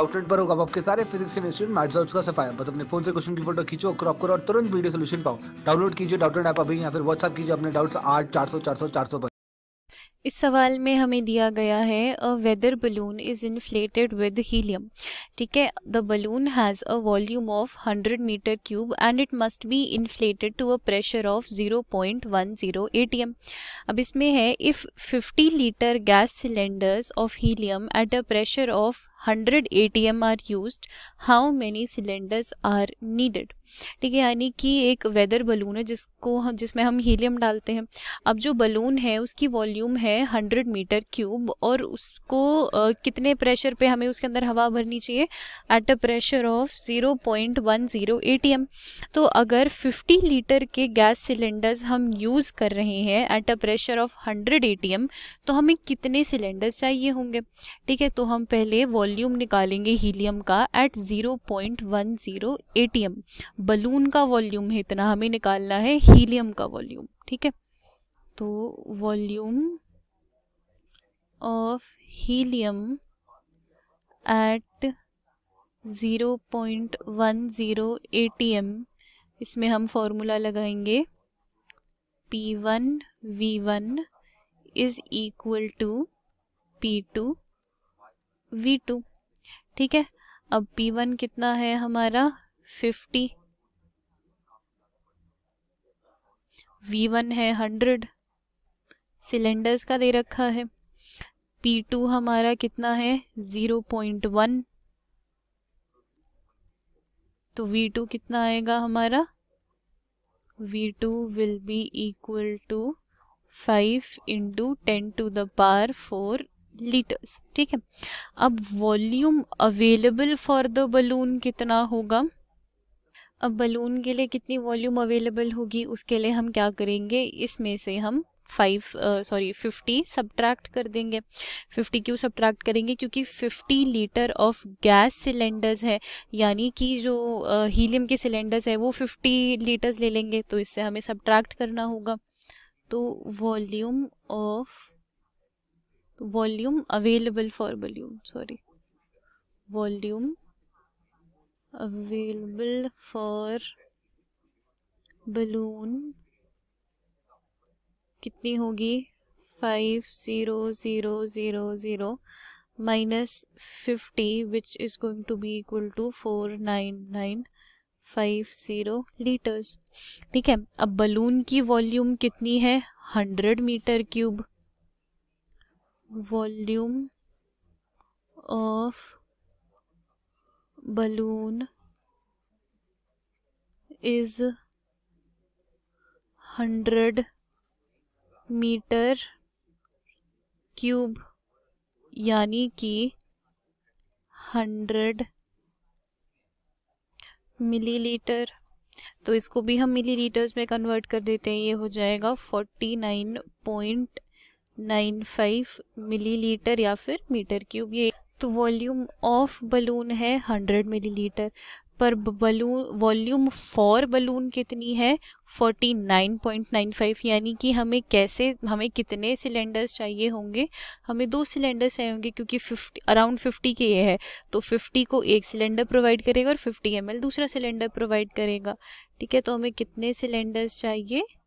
outlet पर होगा आपके सारे फिजिक्स केमिस्ट्री मैथ्स और उसका सफाया बस अपने फोन से क्वेश्चन की फोटो खींचो क्रॉप करो और तुरंत वीडियो सोल्यूशन पाओ डाउनलोड कीजिए डाउटलेट ऐप अभी या फिर व्हाट्सअप कीजिए अपने डाउट्स आठ चार सौ चार सौ चार सौ पर इस सवाल में हमें दिया गया है a weather balloon is inflated with helium ठीक है the balloon has a volume of 100 metre cube and it must be inflated to a pressure of 0.10 point अब इसमें है if 50 litre gas cylinders of helium at a pressure of hundred A T M are use how many cylinders are needed ठीक है यानी कि एक weather balloon है जिसको हम जिसमें हम हीलियम डालते हैं अब जो बलून है उसकी वॉल्यूम है हंड्रेड मीटर क्यूब और उसको आ, कितने प्रेशर पे हमें उसके अंदर हवा भरनी चाहिए at a pressure of zero zero point one A T M तो अगर फिफ्टी लीटर के गैस सिलेंडर्स हम यूज़ कर रहे हैं at a pressure of hundred A T M तो हमें कितने सिलेंडर्स चाहिए होंगे ठीक है तो हम पहले वॉल्यूम निकालेंगे हीलियम का at zero point one zero A balloon का वॉल्यूम है इतना हमें निकालना है हीलियम का वॉल्यूम ठीक है तो volume of helium at zero point one zero A इसमें हम फॉर्मूला लगाएंगे P1 V1 equal to P two V two ठीक है अब पी वन कितना है हमारा फिफ्टी वी वन है हंड्रेड सिलेंडर्स का दे रखा है पी टू हमारा कितना है ज़ीरो पॉइंट वन तो वी टू कितना आएगा हमारा V two will be equal to five into ten to the power four litres ठीक है अब volume available for the balloon कितना होगा अब बलून के लिए कितनी वॉल्यूम अवेलेबल होगी उसके लिए हम क्या करेंगे इसमें से हम फाइव सॉरी फिफ्टी सब्ट्रैक्ट कर देंगे फिफ्टी क्यों सब्ट्रैक्ट करेंगे क्योंकि fifty litre of gas cylinders है यानी कि जो हीलियम के सिलेंडर्स है वो फिफ्टी लीटर्स ले लेंगे तो इससे हमें सब्ट्रैक्ट करना होगा तो वॉल्यूम ऑफ तो volume available for balloon sorry volume available for balloon कितनी होगी five zero zero zero zero minus fifty which going to be equal to four nine nine five zero litres ठीक है अब balloon की volume कितनी है hundred metre cube volume of balloon is hundred metre cube यानी कि 100 millilitre तो इसको भी हम मिलीलीटर्स में कन्वर्ट कर देते हैं ये हो जाएगा forty nine point nine five millilitre या फिर मीटर क्यूब ये तो वॉल्यूम ऑफ बलून है हंड्रेड मिलीलीटर पर बलून वॉल्यूम फॉर बलून कितनी है 49.95 यानी कि हमें कैसे हमें कितने सिलेंडर्स चाहिए होंगे हमें दो सिलेंडर्स चाहिए होंगे क्योंकि 50 अराउंड 50 के ये है तो 50 को एक सिलेंडर प्रोवाइड करेगा और 50 एम दूसरा सिलेंडर प्रोवाइड करेगा ठीक है तो हमें कितने सिलेंडर्स चाहिए